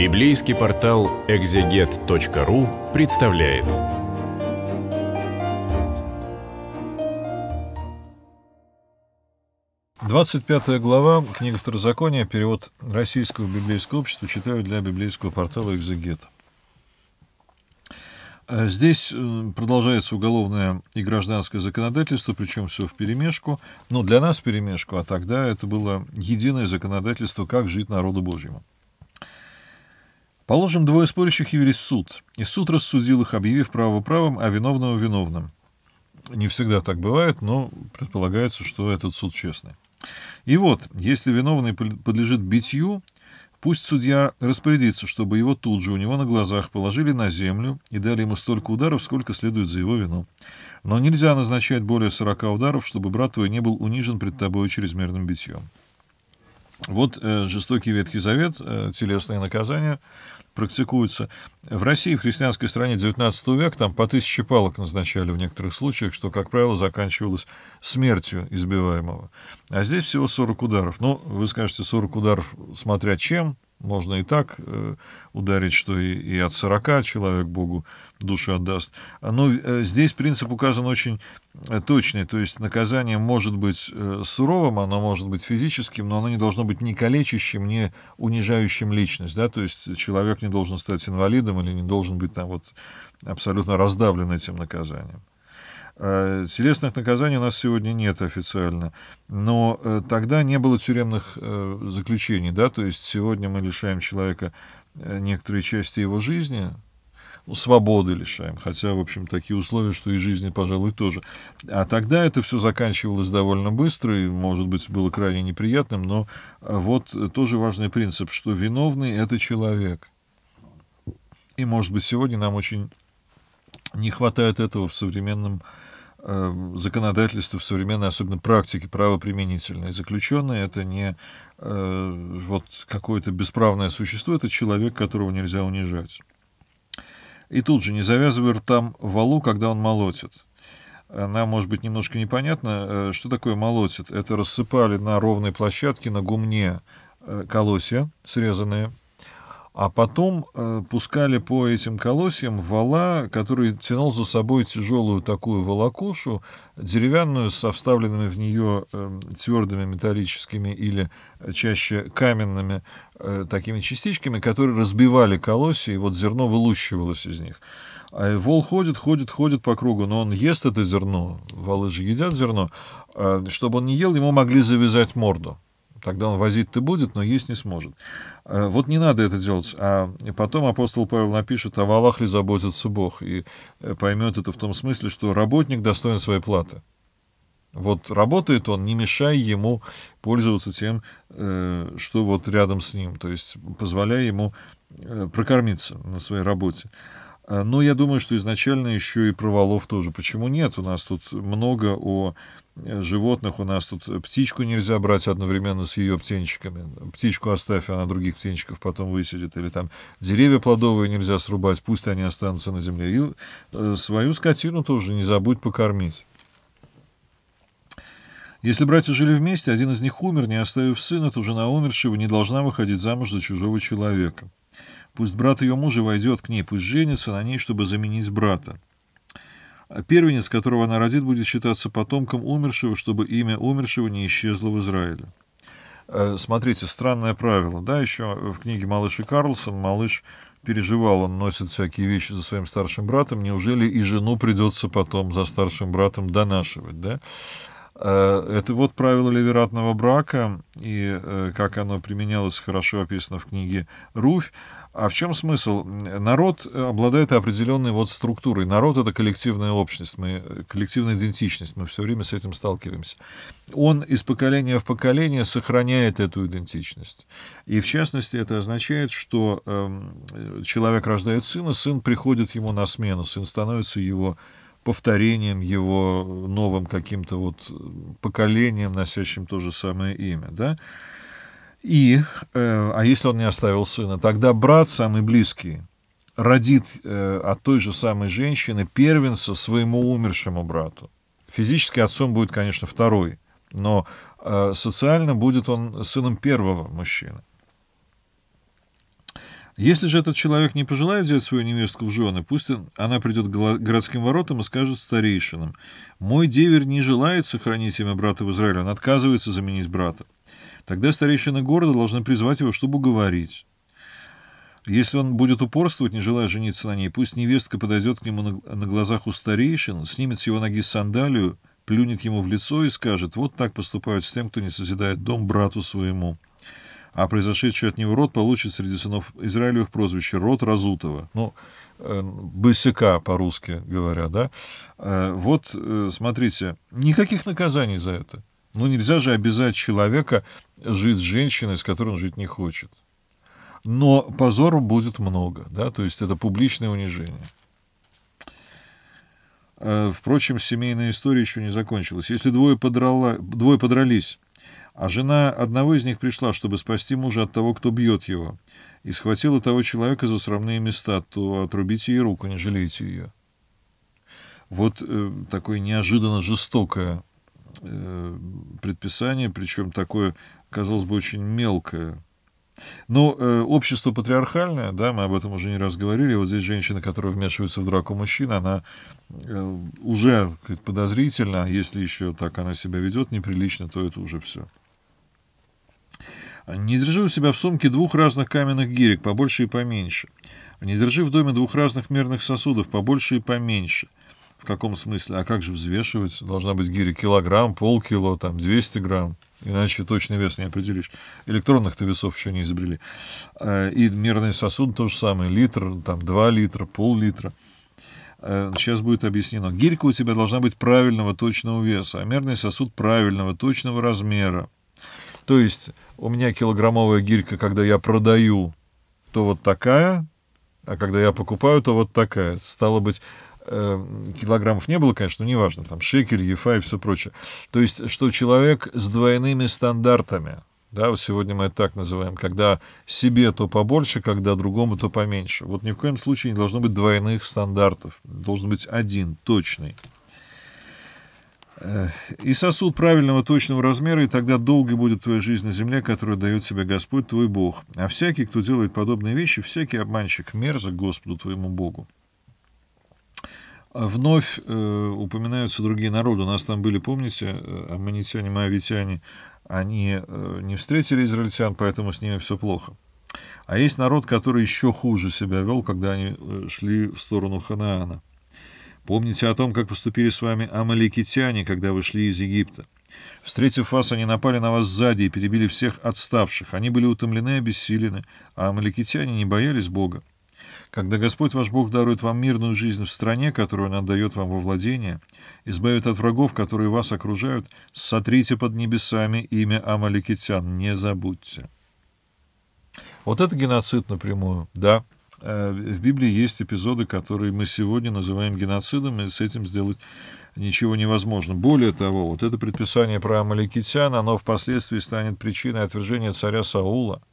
Библейский портал экзегет.ру представляет. Двадцать пятая глава, книга Второзакония, перевод российского библейского общества, читаю для библейского портала «Экзегет». А здесь э, продолжается уголовное и гражданское законодательство, причем все в перемешку. Но ну, для нас перемешку, а тогда это было единое законодательство, как жить народу Божьему. Положим, двое спорящих явились в суд, и суд рассудил их, объявив право правым, а виновного виновным. Не всегда так бывает, но предполагается, что этот суд честный. И вот, если виновный подлежит битью, пусть судья распорядится, чтобы его тут же у него на глазах положили на землю и дали ему столько ударов, сколько следует за его вину. Но нельзя назначать более 40 ударов, чтобы брат твой не был унижен пред тобой чрезмерным битьем. Вот э, жестокий Ветхий Завет, э, телесные наказания практикуются. В России, в христианской стране XIX века, там по тысяче палок назначали в некоторых случаях, что, как правило, заканчивалось смертью избиваемого. А здесь всего 40 ударов. Ну, вы скажете, 40 ударов, смотря чем, можно и так э, ударить, что и, от 40 человек Богу душу отдаст. А, но ну, э, здесь принцип указан очень э, точный. То есть наказание может быть э, суровым, оно может быть физическим, но оно не должно быть ни калечащим, ни унижающим личность. Да? То есть человек не должен стать инвалидом или не должен быть там вот абсолютно раздавлен этим наказанием. Э, телесных наказаний у нас сегодня нет официально, но э, тогда не было тюремных э, заключений, да, то есть сегодня мы лишаем человека некоторые части его жизни, ну, свободы лишаем, хотя, в общем, такие условия, что и жизни, пожалуй, тоже. А тогда это все заканчивалось довольно быстро и, может быть, было крайне неприятным, но вот тоже важный принцип, что виновный — это человек. И, может быть, сегодня нам очень не хватает этого в современном Э, законодательства в современной, особенно практике правоприменительной. Заключенный — это не э, вот какое-то бесправное существо, это человек, которого нельзя унижать. И тут же, не завязывая ртам валу, когда он молотит. Нам, может быть, немножко непонятно, э, что такое молотит. Это рассыпали на ровной площадке, на гумне э, колосья срезанные — а потом э, пускали по этим колосьям вала, который тянул за собой тяжелую такую волокушу, деревянную со вставленными в нее э, твердыми металлическими или чаще каменными э, такими частичками, которые разбивали колосья, и вот зерно вылущивалось из них. А вол ходит, ходит, ходит по кругу, но он ест это зерно, валы же едят зерно, э, чтобы он не ел, ему могли завязать морду. Тогда он возить ты будет, но есть не сможет. Э, вот не надо это делать. А потом апостол Павел напишет, о «А валах ли заботится Бог. И э, поймет это в том смысле, что работник достоин своей платы. Вот работает он, не мешая ему пользоваться тем, э, что вот рядом с ним. То есть позволяя ему прокормиться на своей работе. Но я думаю, что изначально еще и про валов тоже. Почему нет? У нас тут много о Э, животных. У нас тут птичку нельзя брать одновременно с ее птенчиками. Птичку оставь, она других птенчиков потом высидит. Или там деревья плодовые нельзя срубать, пусть они останутся на земле. И э, свою скотину тоже не забудь покормить. Если братья жили вместе, один из них умер, не оставив сына, то жена умершего не должна выходить замуж за чужого человека. Пусть брат ее мужа войдет к ней, пусть женится на ней, чтобы заменить брата. Первенец, которого она родит, будет считаться потомком умершего, чтобы имя умершего не исчезло в Израиле. Э, смотрите, странное правило, да, еще в книге «Малыш и Карлсон» малыш переживал, он носит всякие вещи за своим старшим братом, неужели и жену придется потом за старшим братом донашивать, да? Э, это вот правило левератного брака, и э, как оно применялось, хорошо описано в книге «Руфь», а в чем смысл? Народ обладает определенной вот структурой. Народ — это коллективная общность, мы, коллективная идентичность. Мы все время с этим сталкиваемся. Он из поколения в поколение сохраняет эту идентичность. И, в частности, это означает, что э, человек рождает сына, сын приходит ему на смену, сын становится его повторением его новым каким-то вот поколением, носящим то же самое имя, да, и, э, а если он не оставил сына, тогда брат, самый близкий, родит э, от той же самой женщины первенца своему умершему брату. Физически отцом будет, конечно, второй, но э, социально будет он сыном первого мужчины. Если же этот человек не пожелает взять свою невестку в жены, пусть она придет к городским воротам и скажет старейшинам, «Мой деверь не желает сохранить имя брата в Израиле, он отказывается заменить брата». Тогда старейшины города должны призвать его, чтобы уговорить. Если он будет упорствовать, не желая жениться на ней, пусть невестка подойдет к нему на глазах у старейшин, снимет с его ноги сандалию, плюнет ему в лицо и скажет, вот так поступают с тем, кто не созидает дом брату своему. А произошедший от него род получит среди сынов Израилевых прозвище «род разутого, Ну, э, бысяка по-русски говоря, да. Э, вот, э, смотрите, никаких наказаний за это. Ну, нельзя же обязать человека жить с женщиной, с которой он жить не хочет. Но позору будет много, да, то есть это публичное унижение. Э, впрочем, семейная история еще не закончилась. Если двое, подрала, двое подрались, а жена одного из них пришла, чтобы спасти мужа от того, кто бьет его, и схватила того человека за срамные места, то отрубите ей руку, не жалейте ее. Вот э, такое неожиданно жестокое Э, предписание, причем такое, казалось бы, очень мелкое. Но э, общество патриархальное, да, мы об этом уже не раз говорили, вот здесь женщина, которая вмешивается в драку мужчин, она э, уже сказать, подозрительна, если еще так она себя ведет неприлично, то это уже все. А не держи у себя в сумке двух разных каменных гирек, побольше и поменьше. Не держи в доме двух разных мерных сосудов, побольше и поменьше – в каком смысле? А как же взвешивать? Должна быть гири килограмм, полкило, там, 200 грамм. Иначе точный вес не определишь. Электронных-то весов еще не изобрели. Э, и мерный сосуд то же самое. Литр, там, 2 литра, пол-литра. Сейчас э, будет объяснено. Гирька у тебя должна быть правильного точного веса, а мерный сосуд правильного точного размера. То есть у меня килограммовая гирька, когда я продаю, то вот такая, а когда я покупаю, то вот такая. Стало быть, Э, килограммов не было, конечно, но ну, неважно, там шекель, ефа и все прочее. То есть, что человек с двойными стандартами, да, вот сегодня мы это так называем, когда себе то побольше, когда другому то поменьше. Вот ни в коем случае не должно быть двойных стандартов, должен быть один, точный. Э, и сосуд правильного точного размера, и тогда долгой будет твоя жизнь на земле, которую дает тебе Господь, твой Бог. А всякий, кто делает подобные вещи, всякий обманщик, мерзок Господу твоему Богу. А вновь э, упоминаются другие народы. У нас там были, помните, э, аммонитяне, моавитяне, они э, не встретили израильтян, поэтому с ними все плохо. А есть народ, который еще хуже себя вел, когда они э, шли в сторону Ханаана. Помните о том, как поступили с вами амаликитяне, когда вы шли из Египта. Встретив вас, они напали на вас сзади и перебили всех отставших. Они были утомлены и обессилены, а амаликитяне не боялись Бога. Когда Господь ваш Бог дарует вам мирную жизнь в стране, которую Он отдает вам во владение, избавит от врагов, которые вас окружают, сотрите под небесами имя Амаликитян, не забудьте. Вот это геноцид напрямую, да. Э, в Библии есть эпизоды, которые мы сегодня называем геноцидом, и с этим сделать ничего невозможно. Более того, вот это предписание про амаликитян, оно впоследствии станет причиной отвержения царя Саула –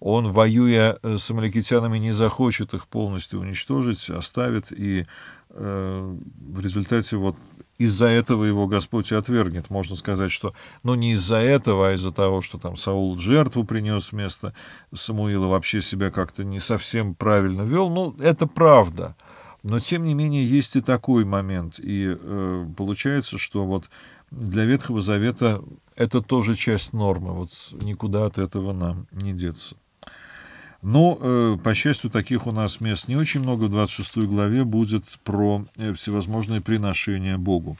он, воюя э, с амаликитянами, не захочет их полностью уничтожить, оставит, и э, в результате вот из-за этого его Господь и отвергнет. Можно сказать, что, ну, не из-за этого, а из-за того, что там Саул жертву принес вместо Самуила, вообще себя как-то не совсем правильно вел. Ну, это правда. Но, тем не менее, есть и такой момент. И э, получается, что вот для Ветхого Завета это тоже часть нормы. Вот никуда от этого нам не деться. Но, э, по счастью, таких у нас мест не очень много. В 26 главе будет про э, всевозможные приношения Богу.